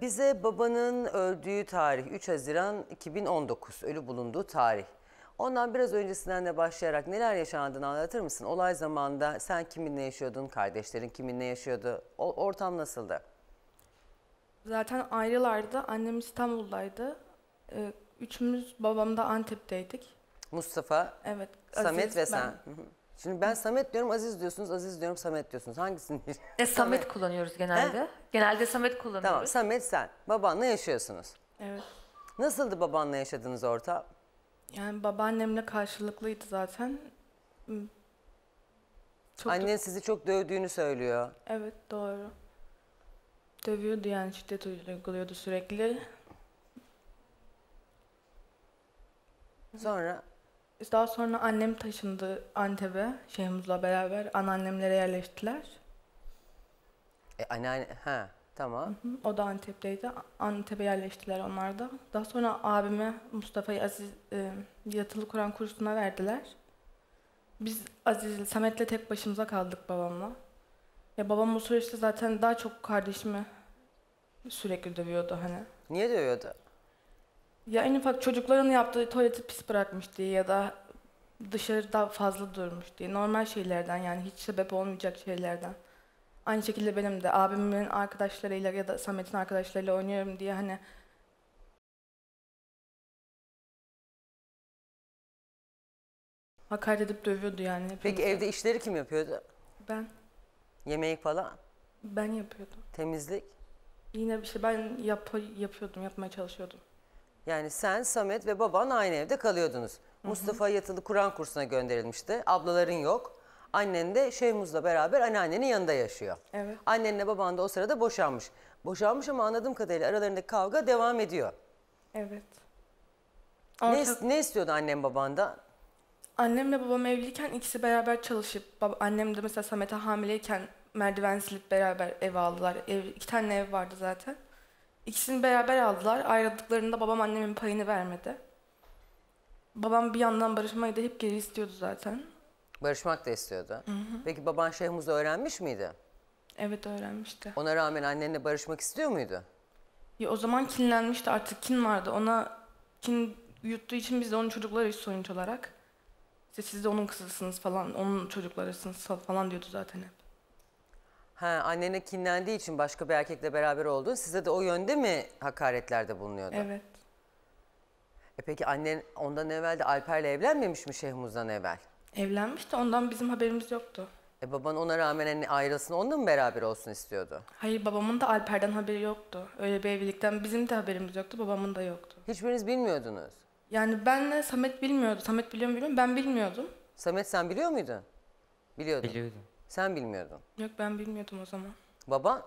Bize babanın öldüğü tarih 3 Haziran 2019 ölü bulunduğu tarih. Ondan biraz öncesinden de başlayarak neler yaşandığını anlatır mısın? Olay zamanında sen kiminle yaşıyordun, kardeşlerin kiminle yaşıyordu, o, ortam nasıldı? Zaten ayrılardı, annem İstanbul'daydı. Ee, üçümüz babam da Antep'teydik. Mustafa, evet, Aziz, Samet ve sen. Hı Şimdi ben Samet diyorum, Aziz diyorsunuz, Aziz diyorum, Samet diyorsunuz. Hangisini? E, Samet, Samet kullanıyoruz genelde. He? Genelde Samet kullanıyoruz. Tamam, Samet sen. Babanla yaşıyorsunuz. Evet. Nasıldı babanla yaşadığınız orta? Yani babaannemle karşılıklıydı zaten. Hmm. Çok Annen sizi çok dövdüğünü söylüyor. Evet, doğru. Dövüyordu yani şiddet uyguluyordu sürekli. Sonra daha sonra annem taşındı Antep'e şeyimizle beraber. Anneannemlere yerleştiler. E, anneanne, ha tamam. Hı hı. O da Antep'teydi. Antep'e yerleştiler onlar da. Daha sonra abime Mustafa'yı Aziz e, yatılı Kur'an kursuna verdiler. Biz Aziz Samet'le tek başımıza kaldık babamla. Ya babam o süreçte zaten daha çok kardeşimi sürekli dövüyordu hani. Niye dövüyordu? Ya en ufak çocukların yaptığı tuvaleti pis bırakmış diye ya da dışarıda fazla durmuş diye. Normal şeylerden yani hiç sebep olmayacak şeylerden. Aynı şekilde benim de abimin arkadaşlarıyla ya da Samet'in arkadaşlarıyla oynuyorum diye hani hakaret edip dövüyordu yani. hepimizi. Peki evde işleri kim yapıyordu? Ben, Yemek falan, ben yapıyordum. temizlik. Yine bir şey ben yap yapıyordum, yapmaya çalışıyordum. Yani sen, Samet ve baban aynı evde kalıyordunuz. Hı hı. Mustafa yatılı Kur'an kursuna gönderilmişti. Ablaların yok. Annen de Şeyhmuz'la beraber anneannenin yanında yaşıyor. Evet. Annenle baban da o sırada boşanmış. Boşanmış ama anladığım kadarıyla aralarındaki kavga devam ediyor. Evet. Ama ne, çok... ne istiyordu annem babandan? Annemle babam evliyken ikisi beraber çalışıp, bab annem de mesela Samet'e hamileyken merdiven silip beraber ev aldılar. Ev, iki tane ev vardı zaten. İkisini beraber aldılar. Ayrıldıklarında babam annemin payını vermedi. Babam bir yandan barışmayı da hep geri istiyordu zaten. Barışmak da istiyordu. Hı hı. Peki baban şehmuzu öğrenmiş miydi? Evet öğrenmişti. Ona rağmen annenle barışmak istiyor muydu? Ya o zaman kinlenmişti artık kin vardı. Ona kin yuttuğu için biz de onun çocukları çocuklarıyız sonuç olarak. İşte siz de onun kızısınız falan, onun çocuklarısınız falan diyordu zaten hep. Ha, annene kinlendiği için başka bir erkekle beraber oldun. Size de o yönde mi hakaretlerde bulunuyordu? Evet. E peki annen ondan evvel de Alper'le evlenmemiş mi Şehmuz'dan evvel? Evlenmiş de ondan bizim haberimiz yoktu. E baban ona rağmen hani ayrılsın onunla mı beraber olsun istiyordu? Hayır babamın da Alper'den haberi yoktu. Öyle bir evlilikten bizim de haberimiz yoktu babamın da yoktu. Hiçbiriniz bilmiyordunuz. Yani benle Samet bilmiyordu. Samet biliyor mu bilmiyorum ben bilmiyordum. Samet sen biliyor muydun? Biliyordun. Biliyordum. Sen bilmiyordun. Yok ben bilmiyordum o zaman. Baba?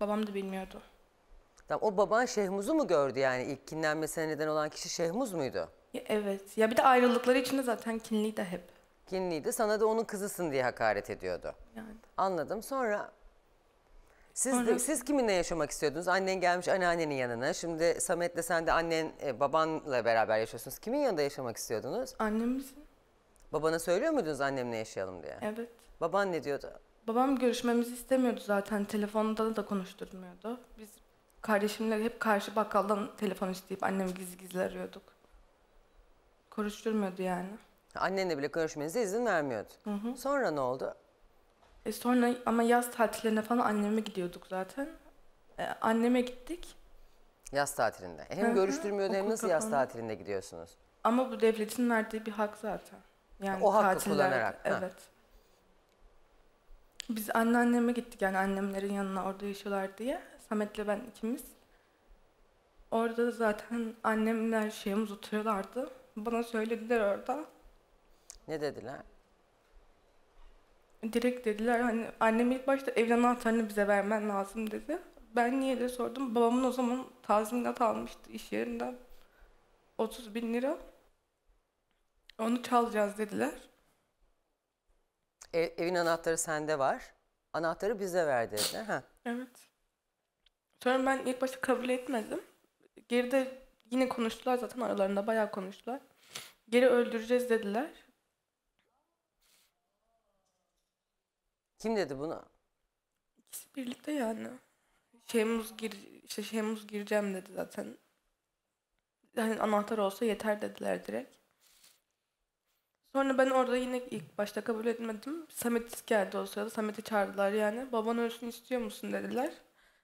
Babam da bilmiyordu. Tamam, o baban Şehmuz'u mu gördü yani? ilk kinlenmesine neden olan kişi Şehmuz muydu? Ya, evet. Ya bir de ayrıldıkları için de zaten kinliydi hep. Kinliydi. Sana da onun kızısın diye hakaret ediyordu. Yani. Anladım. Sonra siz, de, siz kiminle yaşamak istiyordunuz? Annen gelmiş anneannenin yanına. Şimdi Samet'le sen de annen, e, babanla beraber yaşıyorsunuz. Kimin yanında yaşamak istiyordunuz? Annemizin. Babana söylüyor muydunuz annemle yaşayalım diye? Evet. Baban ne diyordu? Babam görüşmemizi istemiyordu zaten. Telefonda da konuşturmuyordu. Biz kardeşimle hep karşı bakkaldan telefon isteyip annemi gizli gizli arıyorduk. Konuşturmuyordu yani. Annenle bile görüşmenize izin vermiyordu. Hı hı. Sonra ne oldu? E sonra ama yaz tatillerine falan anneme gidiyorduk zaten. E, anneme gittik. Yaz tatilinde. E, hem Hı-hı. görüştürmüyordu hem Okul nasıl yaz tatilinde gidiyorsunuz? Ama bu devletin verdiği bir hak zaten. Yani o hakkı tatiller, kullanarak. Ha. Evet. Biz anneanneme gittik yani annemlerin yanına orada yaşıyorlar diye. Samet'le ben ikimiz. Orada zaten annemler şeyimiz tutuyorlardı. Bana söylediler orada. Ne dediler? Direkt dediler hani annem ilk başta evin anahtarını bize vermen lazım dedi. Ben niye de sordum. Babamın o zaman tazminat almıştı iş yerinden. 30 bin lira. Onu çalacağız dediler. Ev, evin anahtarı sende var. Anahtarı bize ver dediler. Ha. Evet. Sonra ben ilk başta kabul etmedim. Geride yine konuştular zaten aralarında bayağı konuştular. Geri öldüreceğiz dediler. Kim dedi bunu? İkisi birlikte yani. Şemuz gir işte Şemuz gireceğim dedi zaten. yani anahtar olsa yeter dediler direkt. Sonra ben orada yine ilk başta kabul etmedim. Samet geldi o sırada. Samet'i çağırdılar yani. Baban ölsün istiyor musun dediler.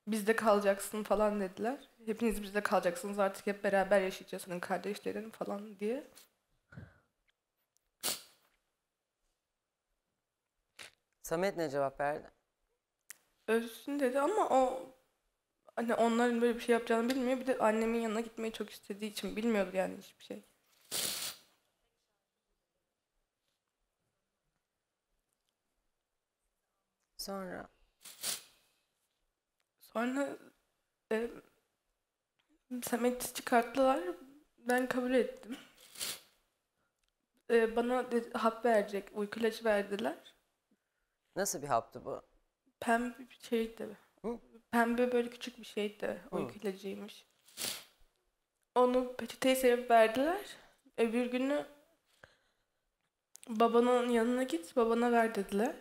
Bizde kalacaksın falan dediler. Hepiniz bizde kalacaksınız artık hep beraber yaşayacağız. Senin kardeşlerin falan diye. Samet ne cevap verdi? Ölsün dedi ama o hani onların böyle bir şey yapacağını bilmiyor. Bir de annemin yanına gitmeyi çok istediği için bilmiyordu yani hiçbir şey. sonra sonra e, Samet'i çıkarttılar. Ben kabul ettim. E, bana de, hap verecek, uyku ilacı verdiler. Nasıl bir haptı bu? Pembe bir şeydi. Hı? Pembe böyle küçük bir şeydi. Uyku Hı. ilacıymış. Onu peçeteye serip verdiler. Öbür günü babanın yanına git, babana ver dediler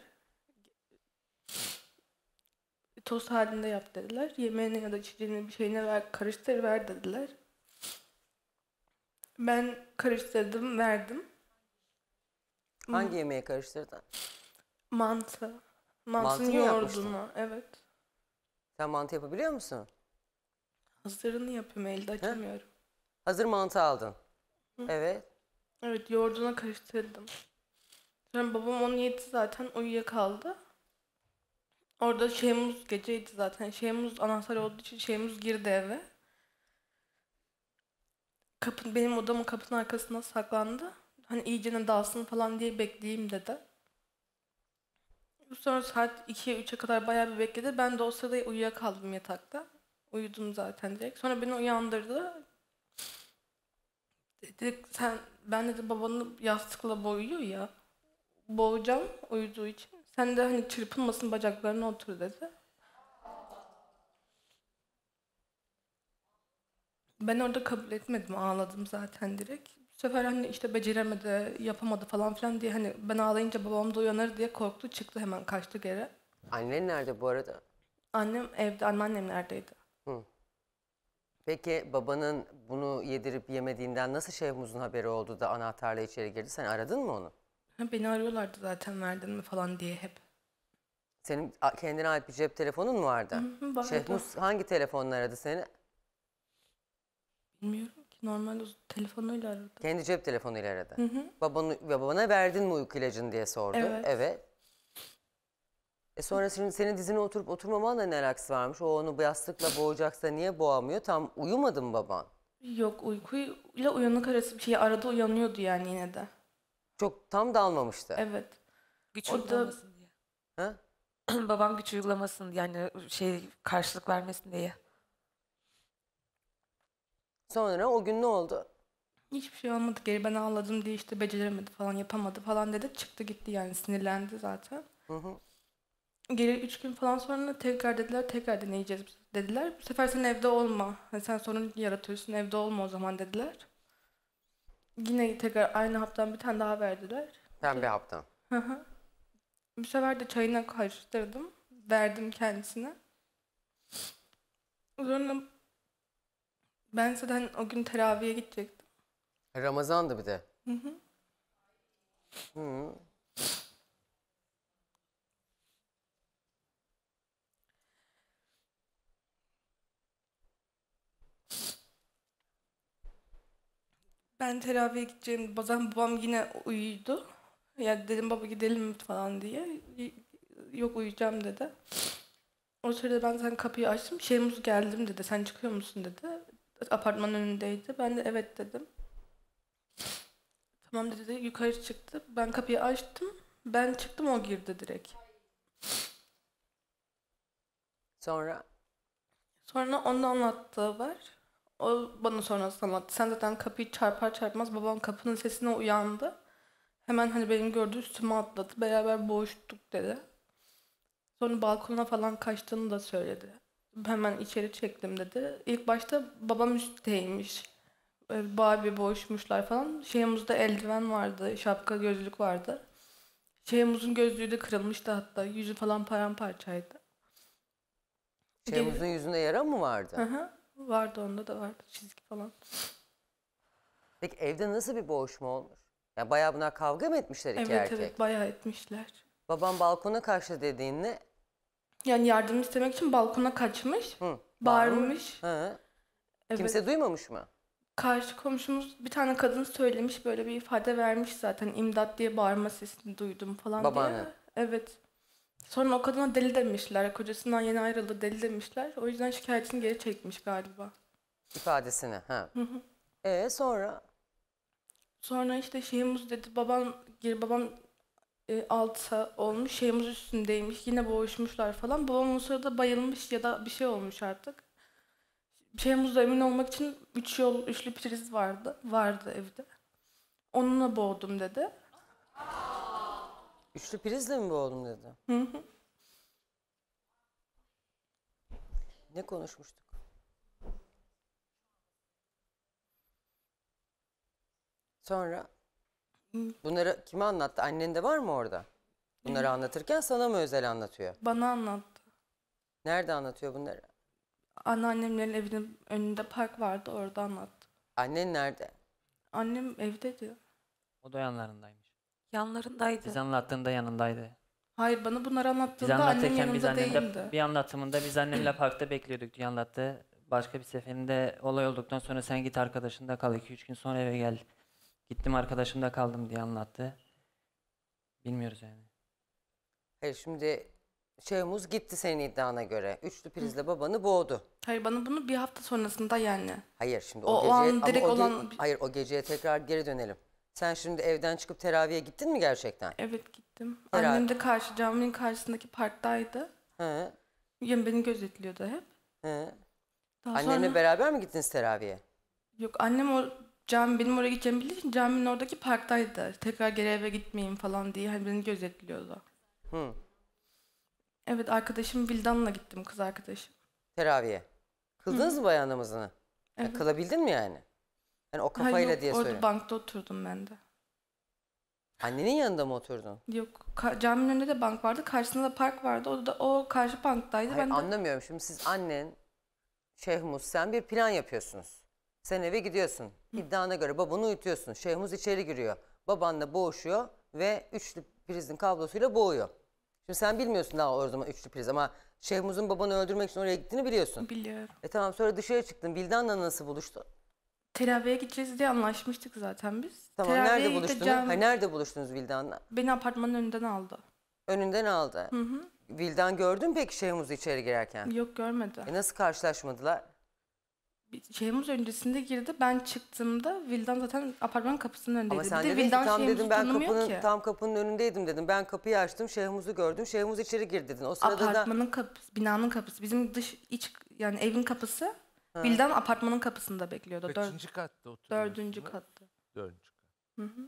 toz halinde yap dediler. Yemeğine ya da içeceğine bir şeyine ver, karıştır ver dediler. Ben karıştırdım, verdim. Hangi hmm. yemeğe karıştırdın? Mantı. Mantının Mantı mı Evet. Sen mantı yapabiliyor musun? Hazırını yapıyorum elde açamıyorum. Hazır mantı aldın. Evet. Evet yoğurduna karıştırdım. Sonra babam onu yedi zaten uyuyakaldı. Orada şeyimiz geceydi zaten. Şeyimiz anahtar olduğu için şeyimiz girdi eve. Kapın, benim odamın kapısının arkasına saklandı. Hani iyicene dalsın falan diye bekleyeyim dedi. Sonra saat 2'ye 3'e kadar bayağı bir bekledi. Ben de o sırada uyuyakaldım yatakta. Uyudum zaten direkt. Sonra beni uyandırdı. Dedi sen ben dedi babanın yastıkla boğuyor ya. Boğacağım uyuduğu için. Sen de hani çırpınmasın bacaklarına otur dedi. Ben orada kabul etmedim. Ağladım zaten direkt. Bu sefer hani işte beceremedi, yapamadı falan filan diye hani ben ağlayınca babam da uyanır diye korktu. Çıktı hemen kaçtı geri. Annen nerede bu arada? Annem evde, anneannem neredeydi? Hı. Peki babanın bunu yedirip yemediğinden nasıl Şevmuz'un haberi oldu da anahtarla içeri girdi? Sen aradın mı onu? Beni arıyorlardı zaten verdin mi falan diye hep. Senin kendine ait bir cep telefonun mu vardı? Hı Şehmus hangi telefonla aradı seni? Bilmiyorum ki normal telefonuyla aradı. Kendi cep telefonuyla aradı. Hı hı. Babanı, babana verdin mi uyku ilacını diye sordu. Evet. evet. E sonra senin, senin dizine oturup oturmamanla ne alakası varmış? O onu yastıkla boğacaksa niye boğamıyor? Tam uyumadı mı baban? Yok uykuyla uyanık arası bir şey. Arada uyanıyordu yani yine de. Çok tam dalmamıştı. Evet. Güç uygulamasın diye. Ha? Babam güç uygulamasın yani şey karşılık vermesin diye. Sonra o gün ne oldu? Hiçbir şey olmadı geri ben ağladım diye işte beceremedi falan yapamadı falan dedi. Çıktı gitti yani sinirlendi zaten. Hı hı. Geri üç gün falan sonra tekrar dediler tekrar deneyeceğiz dediler. Bu sefer sen evde olma. Yani sen sorun yaratıyorsun evde olma o zaman dediler. Yine tekrar aynı haptan bir tane daha verdiler. Pembe haptan. Hı hı. Bu sefer de çayına karıştırdım. Verdim kendisine. Sonra ben zaten o gün teraviye gidecektim. Ramazan'dı bir de. Hı hı. Hı. Ben teraviye gideceğim. Bazen babam yine uyuydu. Ya dedim baba gidelim falan diye. Yok uyuyacağım dedi. O sırada ben sen kapıyı açtım. Şeymuz geldim dedi. Sen çıkıyor musun dedi. Apartmanın önündeydi. Ben de evet dedim. Tamam dedi. Yukarı çıktı. Ben kapıyı açtım. Ben çıktım o girdi direkt. Sonra? Sonra onun anlattığı var. O bana sonra anlattı. Sen zaten kapıyı çarpar çarpmaz babam kapının sesine uyandı. Hemen hani benim gördüğü üstüme atladı. Beraber boğuştuk dedi. Sonra balkona falan kaçtığını da söyledi. Hemen içeri çektim dedi. İlk başta babam üstteymiş. Babi boğuşmuşlar falan. Şeyimizde eldiven vardı, şapka gözlük vardı. Şeyimizin gözlüğü de kırılmıştı hatta. Yüzü falan paramparçaydı. Şeyimizin yüzünde yara mı vardı? Hı hı. Vardı onda da vardı çizgi falan. Peki evde nasıl bir boğuşma olmuş? Yani bayağı buna kavga mı etmişler iki evet, erkek? Evet evet bayağı etmişler. Babam balkona karşı dediğinde? Yani yardım istemek için balkona kaçmış. Hı, bağırmış. Hı. Evet. Kimse duymamış mı? Karşı komşumuz bir tane kadın söylemiş böyle bir ifade vermiş zaten imdat diye bağırma sesini duydum falan Babaanne. diye. Evet. Sonra o kadına deli demişler. Kocasından yeni ayrıldı deli demişler. O yüzden şikayetini geri çekmiş galiba. İfadesini ha. Hı E sonra? Sonra işte şeyimiz dedi babam gir babam e, alta olmuş şeyimiz üstündeymiş yine boğuşmuşlar falan. Babam o sırada bayılmış ya da bir şey olmuş artık. Şeyimizde emin olmak için üç yol üçlü priz vardı vardı evde. Onunla boğdum dedi. Üçlü prizle mi bu oğlum dedi. Hı hı. Ne konuşmuştuk? Sonra bunları kime anlattı? Annen de var mı orada? Bunları Hı. anlatırken sana mı özel anlatıyor? Bana anlattı. Nerede anlatıyor bunları? Anneannemlerin evinin önünde park vardı orada anlattı. Annen nerede? Annem evde diyor. O da yanlarındaymış. Yanlarındaydı. Biz anlattığında yanındaydı. Hayır bana bunları Biz anlattığında annem anlatırken yanımda biz değildi. bir anlatımında biz annemle parkta bekliyorduk diye anlattı. Başka bir seferinde olay olduktan sonra sen git arkadaşında kal 2-3 gün sonra eve gel. Gittim arkadaşımda kaldım diye anlattı. Bilmiyoruz yani. Hayır şimdi şey Muz gitti senin iddiana göre. Üçlü prizle babanı boğdu. Hayır bana bunu bir hafta sonrasında yani. Hayır şimdi o, O- o an direkt o olan- hayır o geceye tekrar geri dönelim. Sen şimdi evden çıkıp teraviye gittin mi gerçekten? Evet gittim. Herhalde. Annem de karşı caminin karşısındaki parktaydı. He. Yani beni gözetliyordu hep. He. Daha Annenle sonra... beraber mi gittiniz teraviye? Yok annem o cam benim oraya gideceğimi bildiği için caminin oradaki parktaydı. Tekrar geri eve gitmeyeyim falan diye hani beni gözetliyordu. Hı. Evet arkadaşım Vildan'la gittim kız arkadaşım. Teraviye. Kıldınız Hı. mı bayan Evet. Ya, kılabildin mi yani? Yani o kafayla Hayır, yok, diye orada bankta oturdum ben de. Annenin yanında mı oturdun? Yok. Ka- caminin önünde de bank vardı. Karşısında da park vardı. O da o karşı banktaydı. Hayır, ben de... anlamıyorum. Şimdi siz annen, Şehmuz sen bir plan yapıyorsunuz. Sen eve gidiyorsun. İddiana göre babanı uyutuyorsun. Şehmuz içeri giriyor. Babanla boğuşuyor ve üçlü prizin kablosuyla boğuyor. Şimdi sen bilmiyorsun daha o zaman üçlü priz ama Şehmuz'un babanı öldürmek için oraya gittiğini biliyorsun. Biliyorum. E tamam sonra dışarı çıktın. Vildan'la nasıl buluştun? Teraviye gideceğiz diye anlaşmıştık zaten biz. Tamam Teraviye nerede buluştunuz? Gideceğim... Ha, nerede buluştunuz Vildan'la? Beni apartmanın önünden aldı. Önünden aldı. Hı hı. Vildan gördün mü peki Şehmuz'u içeri girerken? Yok görmedi. E nasıl karşılaşmadılar? Şehmuz öncesinde girdi. Ben çıktığımda Vildan zaten apartmanın kapısının önündeydi. Ama sen de dedin Vildan tam dedim ben kapının, ki. tam kapının önündeydim dedim. Ben kapıyı açtım Şehmuz'u gördüm. Şehmuz içeri girdi dedin. O sırada apartmanın da... kapısı, binanın kapısı. Bizim dış iç yani evin kapısı Bildan apartmanın kapısında bekliyordu. Kaçıncı katta oturuyorsunuz? dördüncü katta. Dördüncü katta.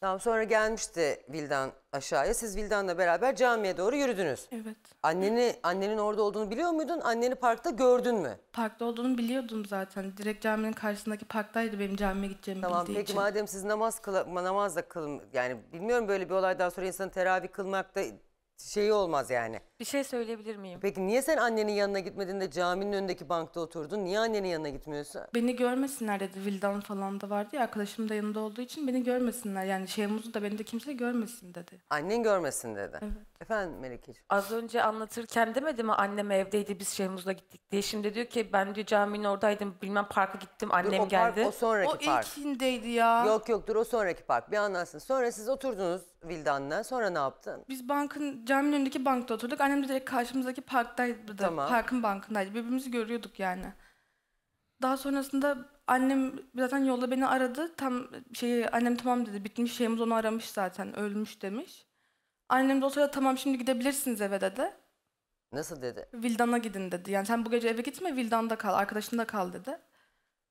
Tamam sonra gelmişti Vildan aşağıya. Siz Vildan'la beraber camiye doğru yürüdünüz. Evet. Anneni annenin orada olduğunu biliyor muydun? Anneni parkta gördün mü? Parkta olduğunu biliyordum zaten. Direkt caminin karşısındaki parktaydı benim camiye gideceğimi Tamam bildiği peki için. madem siz namaz kıla, namazla kılın yani bilmiyorum böyle bir olaydan sonra insanın teravih kılmakta şey olmaz yani. Bir şey söyleyebilir miyim? Peki niye sen annenin yanına gitmedin de caminin önündeki bankta oturdun? Niye annenin yanına gitmiyorsun? Beni görmesinler dedi. Vildan falan da vardı ya arkadaşım da yanında olduğu için beni görmesinler. Yani şeyimizi da beni de kimse görmesin dedi. Annen görmesin dedi. Evet. Efendim Melekeciğim. Az önce anlatırken demedi mi annem evdeydi biz Şehmuz'la gittik diye. Şimdi diyor ki ben diyor caminin oradaydım bilmem parka gittim annem Dur, o park, geldi. O sonraki O park. ilkindeydi ya. Yok yok dur o sonraki park bir anlatsın. Sonra siz oturdunuz Vildan'la sonra ne yaptın? Biz bankın caminin önündeki bankta oturduk. Annem direkt karşımızdaki parktaydı. Tamam. Parkın bankındaydı. Birbirimizi görüyorduk yani. Daha sonrasında annem zaten yolda beni aradı. Tam şeyi annem tamam dedi. Bitmiş şeyimiz onu aramış zaten. Ölmüş demiş. Annem de o sırada tamam şimdi gidebilirsiniz eve dedi. Nasıl dedi? Vildan'a gidin dedi. Yani sen bu gece eve gitme Vildan'da kal, arkadaşında kal dedi.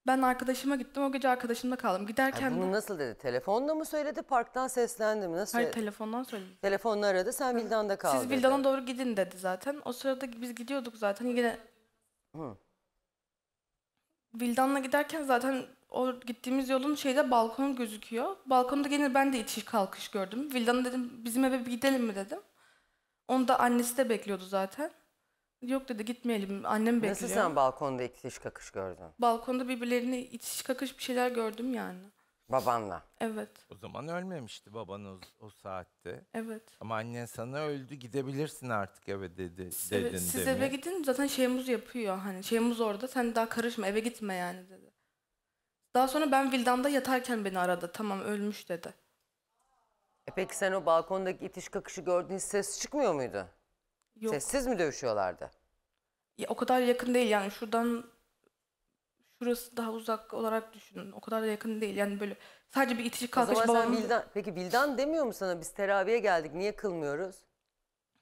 Ben arkadaşıma gittim o gece arkadaşımda kaldım. Giderken Yani bunu de... nasıl dedi? Telefonla mı söyledi? Parktan seslendi mi? Nasıl Hayır söyledi? telefondan söyledi. Telefonla aradı sen Vildan'da kaldın. Siz Vildan'a doğru gidin dedi zaten. O sırada biz gidiyorduk zaten. Yine Hı. Vildan'la giderken zaten o gittiğimiz yolun şeyde balkon gözüküyor. Balkonda gene ben de itiş kalkış gördüm. Vildan'a dedim bizim eve bir gidelim mi dedim. Onu da annesi de bekliyordu zaten. Yok dedi gitmeyelim annem bekliyor. Nasıl sen balkonda itiş kakış gördün? Balkonda birbirlerini itiş kakış bir şeyler gördüm yani. Babanla. Evet. O zaman ölmemişti baban o, o saatte. Evet. Ama annen sana öldü gidebilirsin artık eve dedi. Siz, dedin siz demi. eve gidin zaten şeyimiz yapıyor hani şeyimiz orada sen daha karışma eve gitme yani dedi. Daha sonra ben Vildan'da yatarken beni aradı. Tamam ölmüş dedi. E peki sen o balkondaki itiş kakışı gördüğün ses çıkmıyor muydu? Yok. Sessiz mi dövüşüyorlardı? Ya, o kadar yakın değil yani şuradan şurası daha uzak olarak düşünün. O kadar da yakın değil yani böyle sadece bir itiş O kalkış zaman Bildan, peki Bildan demiyor mu sana biz teraviye geldik niye kılmıyoruz?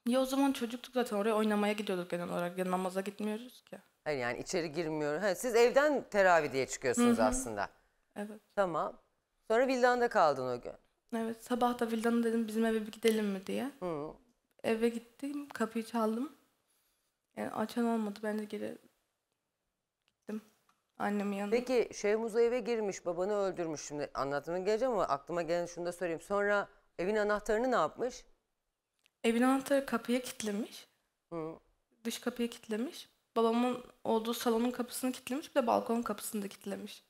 Ya o zaman çocuktuk zaten oraya oynamaya gidiyorduk genel olarak. Ya namaza gitmiyoruz ki. Yani yani içeri girmiyoruz. Ha, siz evden teravih diye çıkıyorsunuz Hı -hı. aslında. Evet. Tamam. Sonra Vildan'da kaldın o gün. Evet sabah da Vildan'a dedim bizim eve bir gidelim mi diye. Hı. Eve gittim kapıyı çaldım. Yani açan olmadı ben de geri gittim annemin yanına. Peki Şeyh eve girmiş babanı öldürmüş şimdi anlatmaya geleceğim ama aklıma gelen şunu da sorayım. Sonra evin anahtarını ne yapmış? Evin anahtarı kapıya kilitlemiş. Hı. Dış kapıyı kilitlemiş. Babamın olduğu salonun kapısını kilitlemiş. Bir de balkon kapısını da kilitlemiş.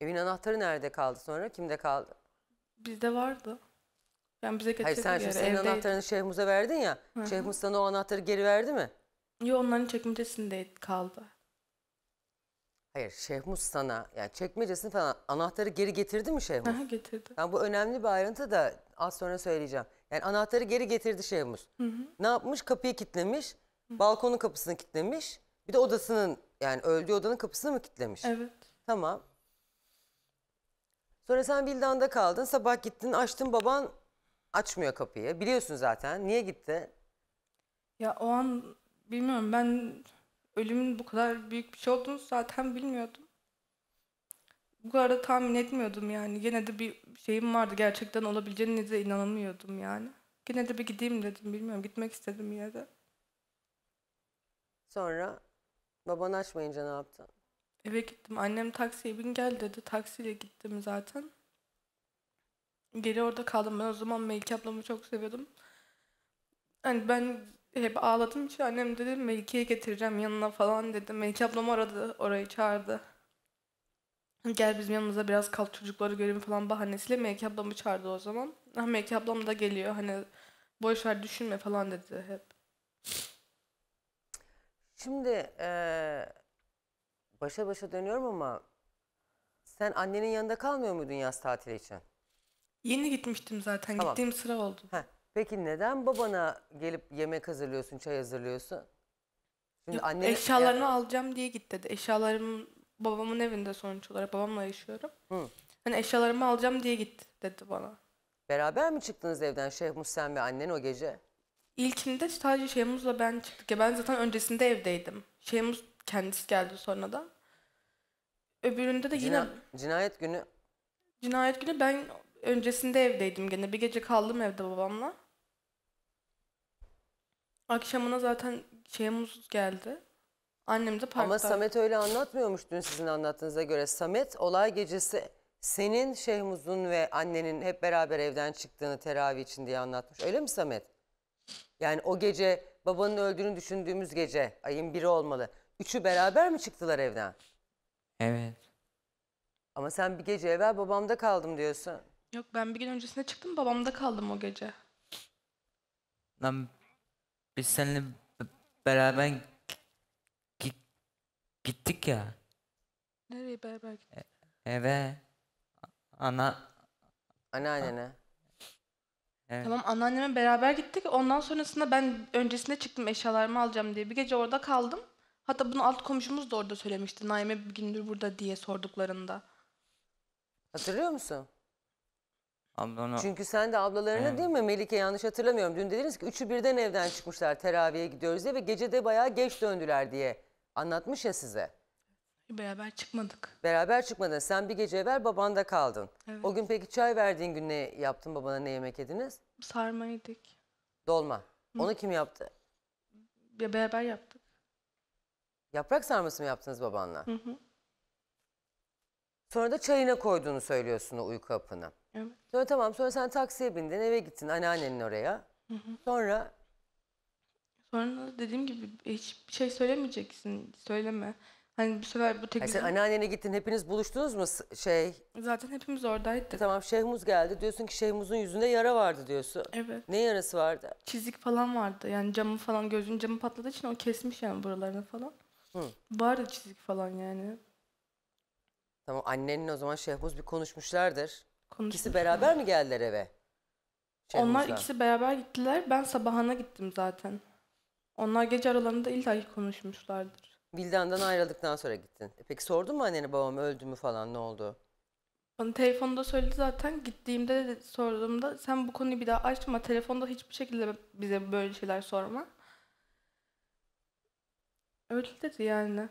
Evin anahtarı nerede kaldı sonra? Kimde kaldı? Bizde vardı. Yani bize Hayır sen bir şimdi senin evdeydi. anahtarını Şeyh Muz'a verdin ya. Hı hı. Şeyh sana o anahtarı geri verdi mi? Yo onların çekmecesinde kaldı. Hayır Şehmus sana yani çekmecesini falan anahtarı geri getirdi mi Şehmus? Ha, getirdi. Yani bu önemli bir ayrıntı da az sonra söyleyeceğim. Yani anahtarı geri getirdi Şehmus. Hı Ne yapmış? Kapıyı kitlemiş. Balkonun kapısını kitlemiş. Bir de odasının yani öldüğü odanın kapısını mı kitlemiş? Evet. Tamam. Sonra sen Bildan'da kaldın. Sabah gittin açtın baban açmıyor kapıyı. Biliyorsun zaten. Niye gitti? Ya o an bilmiyorum ben ölümün bu kadar büyük bir şey olduğunu zaten bilmiyordum. Bu kadar tahmin etmiyordum yani. Gene de bir şeyim vardı. Gerçekten olabileceğine de inanamıyordum yani. Gene de bir gideyim dedim. Bilmiyorum gitmek istedim yine de. Sonra baban açmayınca ne yaptın? Eve gittim. Annem taksiye bin gel dedi. Taksiyle gittim zaten. Geri orada kaldım. Ben o zaman Melike ablamı çok seviyordum. Hani ben hep ağladım için annem dedi Melike'yi getireceğim yanına falan dedi. Melike ablam aradı orayı çağırdı. Gel bizim yanımıza biraz kal çocukları görelim falan bahanesiyle Melike ablamı çağırdı o zaman. Ah Melike ablam da geliyor hani boş ver düşünme falan dedi hep. Şimdi eee, başa başa dönüyorum ama sen annenin yanında kalmıyor muydun yaz tatili için? Yeni gitmiştim zaten. Tamam. Gittiğim sıra oldu. Heh. Peki neden babana gelip yemek hazırlıyorsun, çay hazırlıyorsun? Şimdi Yok, annenin- eşyalarını Yani- alacağım diye git dedi. Eşyalarım babamın evinde sonuç olarak babamla yaşıyorum. Hı. Hani eşyalarımı alacağım diye git dedi bana. Beraber mi çıktınız evden Şeyh Muhsen ve annen o gece? İlkinde sadece Şeyh Şemuz'la ben çıktık ya ben zaten öncesinde evdeydim. Şeyh Şemuz kendisi geldi sonradan. Öbüründe de yine cinayet günü cinayet günü ben öncesinde evdeydim gene. Bir gece kaldım evde babamla. Akşamına zaten şeye muz geldi. Annem de parkta. Ama Samet öyle anlatmıyormuş dün sizin anlattığınıza göre. Samet olay gecesi senin Şeyh ve annenin hep beraber evden çıktığını teravih için diye anlatmış. Öyle mi Samet? Yani o gece babanın öldüğünü düşündüğümüz gece ayın biri olmalı. Üçü beraber mi çıktılar evden? Evet. Ama sen bir gece evvel babamda kaldım diyorsun. Yok ben bir gün öncesine çıktım babamda kaldım o gece. Lan biz seninle beraber gittik ya Nereye beraber gittik? E, eve. Ana Anneannene. E, evet. Tamam anneanneme beraber gittik. Ondan sonrasında ben öncesinde çıktım eşyalarımı alacağım diye. Bir gece orada kaldım. Hatta bunu alt komşumuz da orada söylemişti. Naime bir gündür burada diye sorduklarında. Hatırlıyor musun? Ablana... Çünkü sen de ablalarını evet. değil mi Melike yanlış hatırlamıyorum. Dün dediniz ki üçü birden evden çıkmışlar teraviye gidiyoruz diye ve gecede bayağı geç döndüler diye anlatmış ya size. Beraber çıkmadık. Beraber çıkmadın. Sen bir gece evvel babanda kaldın. Evet. O gün peki çay verdiğin gün ne yaptın babana ne yemek yediniz? Sarma yedik. Dolma. Hı. Onu kim yaptı? Ya beraber yaptık. Yaprak sarması mı yaptınız babanla? Hı hı. Sonra da çayına koyduğunu söylüyorsun o uyku hapını. Evet. Sonra tamam sonra sen taksiye bindin eve gittin anneannenin oraya. Hı hı. Sonra? Sonra dediğim gibi hiçbir şey söylemeyeceksin. Söyleme. Hani bu sefer bu tek... Yani sen anneannene gittin hepiniz buluştunuz mu şey? Zaten hepimiz oradaydık. E tamam Şehmuz geldi. Diyorsun ki Şehmuz'un yüzünde yara vardı diyorsun. Evet. Ne yarası vardı? Çizik falan vardı. Yani camı falan gözün camı patladığı için o kesmiş yani buralarını falan. Hı. Vardı çizik falan yani. Tamam annenin o zaman Şehmuz bir konuşmuşlardır konuştuk. İkisi beraber mi geldiler eve? Şey Onlar Musa. ikisi beraber gittiler. Ben sabahana gittim zaten. Onlar gece aralarında illaki konuşmuşlardır. Vildan'dan ayrıldıktan sonra gittin. E peki sordun mu anneni babam öldü mü falan ne oldu? Bana telefonda söyledi zaten. Gittiğimde de sorduğumda sen bu konuyu bir daha açma. Telefonda hiçbir şekilde bize böyle şeyler sorma. Öyle dedi yani.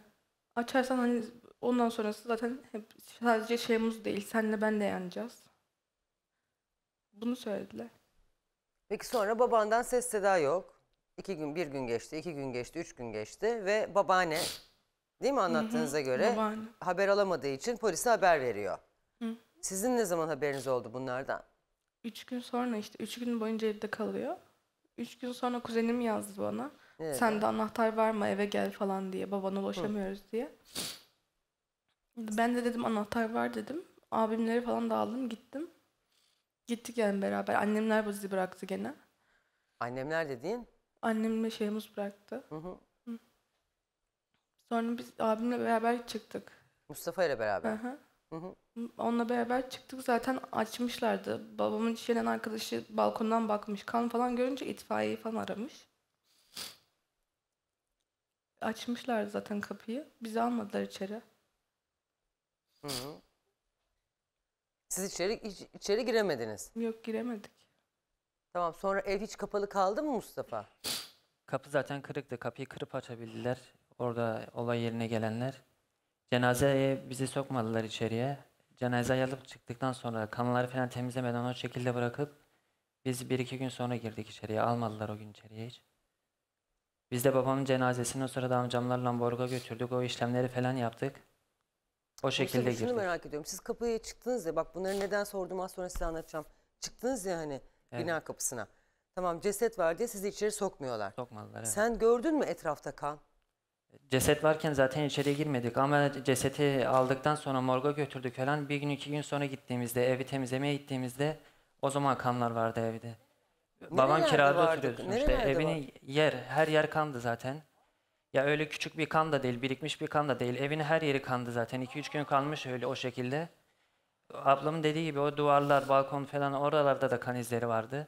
Açarsan hani ondan sonrası zaten hep sadece şeyimiz değil. Senle ben de yanacağız. Bunu söylediler. Peki sonra babandan ses seda yok. İki gün, bir gün geçti, iki gün geçti, üç gün geçti ve babaanne değil mi anlattığınıza göre babaanne. haber alamadığı için polise haber veriyor. Hı. Sizin ne zaman haberiniz oldu bunlardan? Üç gün sonra işte, üç gün boyunca evde kalıyor. Üç gün sonra kuzenim yazdı bana. Evet. Sen de anahtar var mı eve gel falan diye, babana ulaşamıyoruz Hı. diye. Ben de dedim anahtar var dedim. Abimleri falan da aldım gittim. Gittik yani beraber. Annemler bizi bıraktı gene. Annemler dediğin? Annemle şeyimiz bıraktı. Hı hı. Sonra biz abimle beraber çıktık. Mustafa ile beraber? Hı Hı hı. Onunla beraber çıktık zaten açmışlardı. Babamın iş yerinden arkadaşı balkondan bakmış. Kan falan görünce itfaiyeyi falan aramış. Açmışlardı zaten kapıyı. Bizi almadılar içeri. Hı hı. Siz içeri iç, içeri giremediniz. Yok giremedik. Tamam sonra ev hiç kapalı kaldı mı Mustafa? Kapı zaten kırıktı. Kapıyı kırıp açabildiler. Orada olay yerine gelenler. Cenazeye bizi sokmadılar içeriye. Cenazeyi alıp çıktıktan sonra kanları falan temizlemeden o şekilde bırakıp biz bir iki gün sonra girdik içeriye. Almadılar o gün içeriye hiç. Biz de babamın cenazesini o sırada amcamlarla morga götürdük. O işlemleri falan yaptık. O şekilde işte girdik. merak ediyorum. Siz kapıya çıktınız ya bak bunları neden sordum az sonra size anlatacağım. Çıktınız ya hani evet. bina kapısına. Tamam ceset var diye sizi içeri sokmuyorlar. Sokmadılar evet. Sen gördün mü etrafta kan? Ceset varken zaten içeriye girmedik ama ceseti aldıktan sonra morga götürdük falan. Bir gün iki gün sonra gittiğimizde evi temizlemeye gittiğimizde o zaman kanlar vardı evde. Nerelerde Babam kirada oturuyordu sonuçta. Nerelerde Evini var? yer, her yer kandı zaten. Ya öyle küçük bir kan da değil, birikmiş bir kan da değil. Evin her yeri kandı zaten. 2-3 gün kalmış öyle o şekilde. Ablamın dediği gibi o duvarlar, balkon falan oralarda da kan izleri vardı.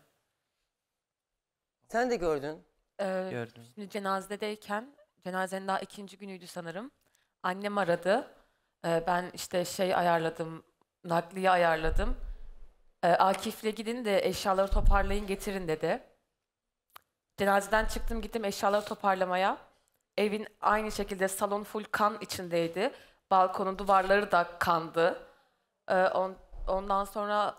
Sen de gördün. Ee, Gördüm. Şimdi cenazedeyken, cenazenin daha ikinci günüydü sanırım. Annem aradı. Ee, ben işte şey ayarladım, nakliye ayarladım. Ee, Akif'le gidin de eşyaları toparlayın getirin dedi. Cenazeden çıktım gittim eşyaları toparlamaya. Evin aynı şekilde salon full kan içindeydi. Balkonun duvarları da kandı. Ee, on, ondan sonra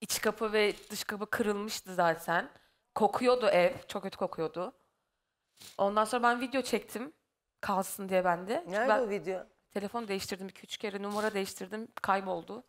iç kapı ve dış kapı kırılmıştı zaten. Kokuyordu ev. Çok kötü kokuyordu. Ondan sonra ben video çektim. Kalsın diye bende. Nerede ben o video? Telefon değiştirdim 2-3 kere. Numara değiştirdim. Kayboldu.